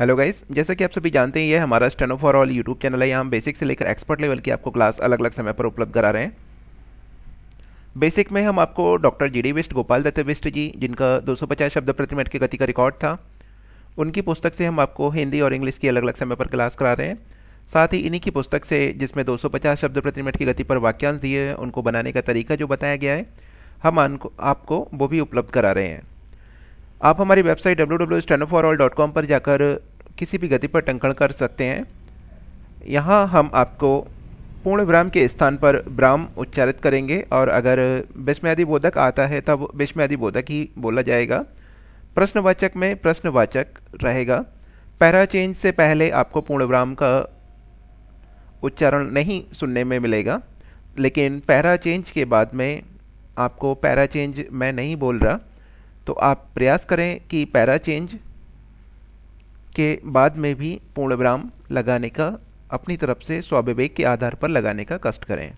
hello guys जैसा कि आप सभी जानते हैं ये हमारा steno for all YouTube channel है यहाँ बेसिक से लेकर एक्सपर्ट लेवल की आपको क्लास अलग अलग समय पर उपलब्ध करा रहे हैं बेसिक में हम आपको doctor G D Bisht Gopal Dutt Bisht ji जिनका 250 शब्द प्रति मिनट की गति का रिकॉर्ड था उनकी पुस्तक से हम आपको हिंदी और इंग्लिश की अलग अलग समय पर क्लास करा रहे हैं साथ ही इन्हीं की पुस्तक से जिसमें दो शब्द प्रति मिनट की गति पर वाक्यांश दिए हैं उनको बनाने का तरीका जो बताया गया है हम आपको वो भी उपलब्ध करा रहे हैं आप हमारी वेबसाइट डब्ल्यू पर जाकर किसी भी गति पर टंकण कर सकते हैं यहाँ हम आपको पूर्ण विराम के स्थान पर ब्राह्म उच्चारित करेंगे और अगर विस्मयादि बोधक आता है तब विस्मयादि बोधक ही बोला जाएगा प्रश्नवाचक में प्रश्नवाचक रहेगा पैरा चेंज से पहले आपको पूर्ण विराम का उच्चारण नहीं सुनने में मिलेगा लेकिन पैरा चेंज के बाद में आपको पैरा चेंज मैं नहीं बोल रहा तो आप प्रयास करें कि पैरा चेंज के बाद में भी पूर्ण विराम लगाने का अपनी तरफ से स्वाभिवेक के आधार पर लगाने का कष्ट करें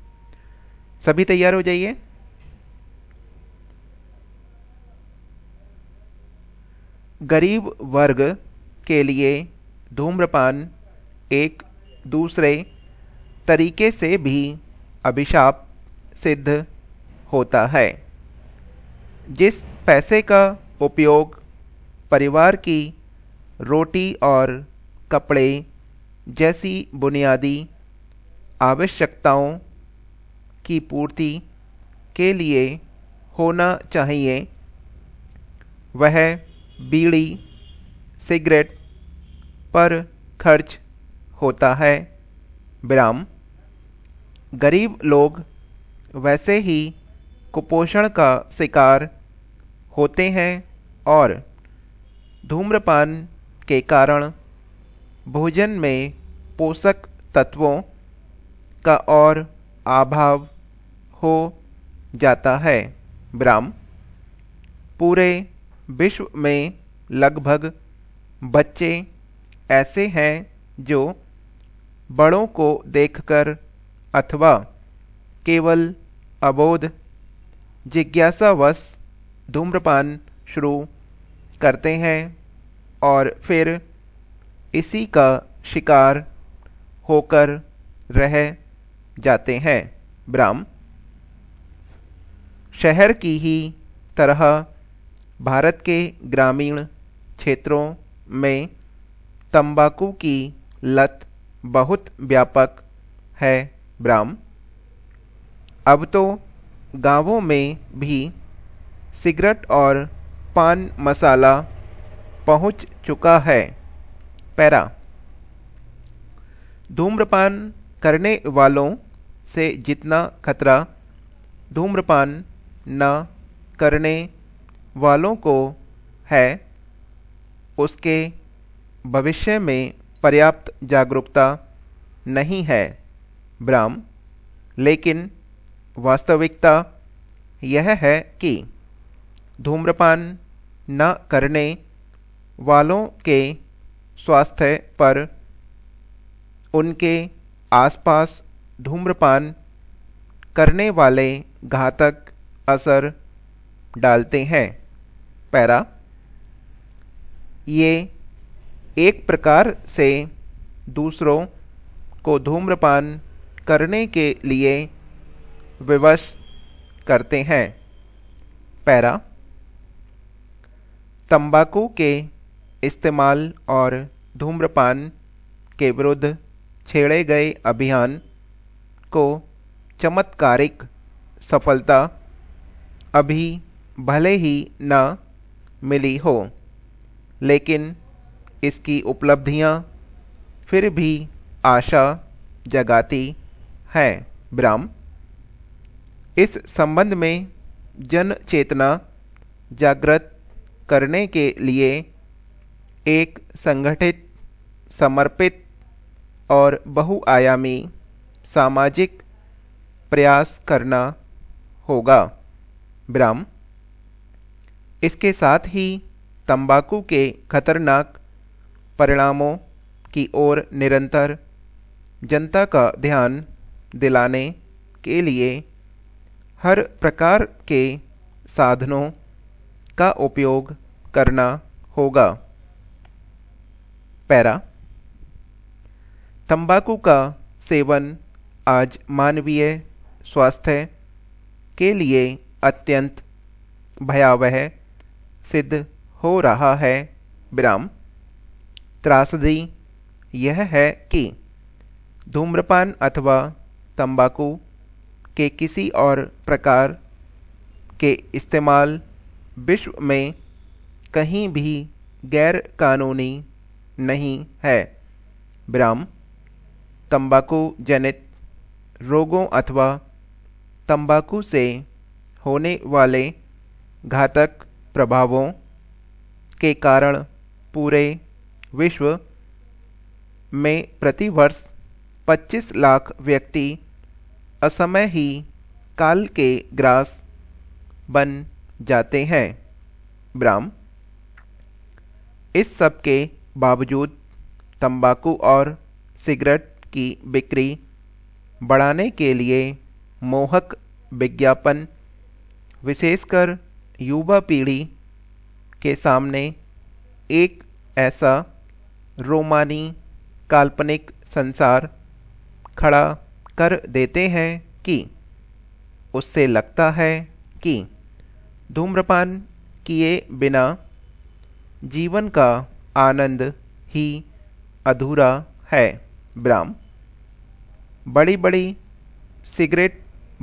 सभी तैयार हो जाइए गरीब वर्ग के लिए धूम्रपान एक दूसरे तरीके से भी अभिशाप सिद्ध होता है जिस पैसे का उपयोग परिवार की रोटी और कपड़े जैसी बुनियादी आवश्यकताओं की पूर्ति के लिए होना चाहिए वह बीड़ी सिगरेट पर खर्च होता है विराम गरीब लोग वैसे ही कुपोषण का शिकार होते हैं और धूम्रपान के कारण भोजन में पोषक तत्वों का और अभाव हो जाता है ब्राह्म पूरे विश्व में लगभग बच्चे ऐसे हैं जो बड़ों को देखकर अथवा केवल अबोध जिज्ञासावश धूम्रपान शुरू करते हैं और फिर इसी का शिकार होकर रह जाते हैं ब्राह्म शहर की ही तरह भारत के ग्रामीण क्षेत्रों में तंबाकू की लत बहुत व्यापक है ब्राह्म अब तो गांवों में भी सिगरेट और पान मसाला पहुंच चुका है पैरा धूम्रपान करने वालों से जितना खतरा धूम्रपान न करने वालों को है उसके भविष्य में पर्याप्त जागरूकता नहीं है ब्राह्म लेकिन वास्तविकता यह है कि धूम्रपान न करने वालों के स्वास्थ्य पर उनके आसपास धूम्रपान करने वाले घातक असर डालते हैं पैरा ये एक प्रकार से दूसरों को धूम्रपान करने के लिए विवश करते हैं पैरा तंबाकू के इस्तेमाल और धूम्रपान के विरुद्ध छेड़े गए अभियान को चमत्कारिक सफलता अभी भले ही न मिली हो लेकिन इसकी उपलब्धियां फिर भी आशा जगाती हैं ब्राम इस संबंध में जन चेतना जागृत करने के लिए एक संगठित समर्पित और बहुआयामी सामाजिक प्रयास करना होगा ब्राम इसके साथ ही तंबाकू के खतरनाक परिणामों की ओर निरंतर जनता का ध्यान दिलाने के लिए हर प्रकार के साधनों का उपयोग करना होगा पैरा तंबाकू का सेवन आज मानवीय स्वास्थ्य के लिए अत्यंत भयावह सिद्ध हो रहा है विराम त्रासदी यह है कि धूम्रपान अथवा तंबाकू के किसी और प्रकार के इस्तेमाल विश्व में कहीं भी गैर कानूनी नहीं है ब्राम तंबाकू जनित रोगों अथवा तंबाकू से होने वाले घातक प्रभावों के कारण पूरे विश्व में प्रतिवर्ष 25 लाख व्यक्ति असमय ही काल के ग्रास बन जाते हैं ब्राम इस सब के बावजूद तंबाकू और सिगरेट की बिक्री बढ़ाने के लिए मोहक विज्ञापन विशेषकर युवा पीढ़ी के सामने एक ऐसा रोमानी काल्पनिक संसार खड़ा कर देते हैं कि उससे लगता है कि धूम्रपान किए बिना जीवन का आनंद ही अधूरा है ब्राम बड़ी बड़ी सिगरेट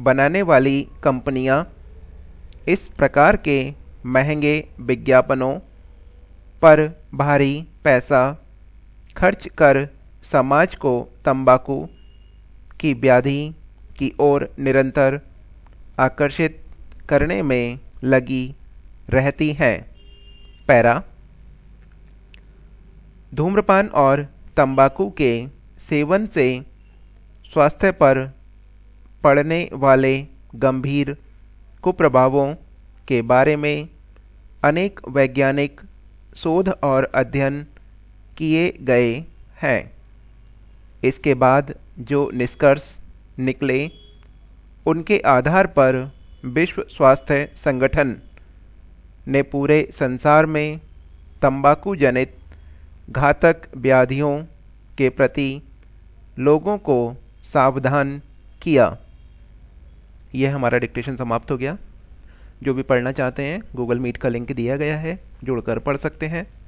बनाने वाली कंपनियां इस प्रकार के महंगे विज्ञापनों पर भारी पैसा खर्च कर समाज को तंबाकू की व्याधि की ओर निरंतर आकर्षित करने में लगी रहती हैं पैरा धूम्रपान और तंबाकू के सेवन से स्वास्थ्य पर पड़ने वाले गंभीर कुप्रभावों के बारे में अनेक वैज्ञानिक शोध और अध्ययन किए गए हैं इसके बाद जो निष्कर्ष निकले उनके आधार पर विश्व स्वास्थ्य संगठन ने पूरे संसार में तंबाकू जनित घातक व्याधियों के प्रति लोगों को सावधान किया यह हमारा डिक्टेशन समाप्त हो गया जो भी पढ़ना चाहते हैं गूगल मीट का लिंक दिया गया है जुड़कर पढ़ सकते हैं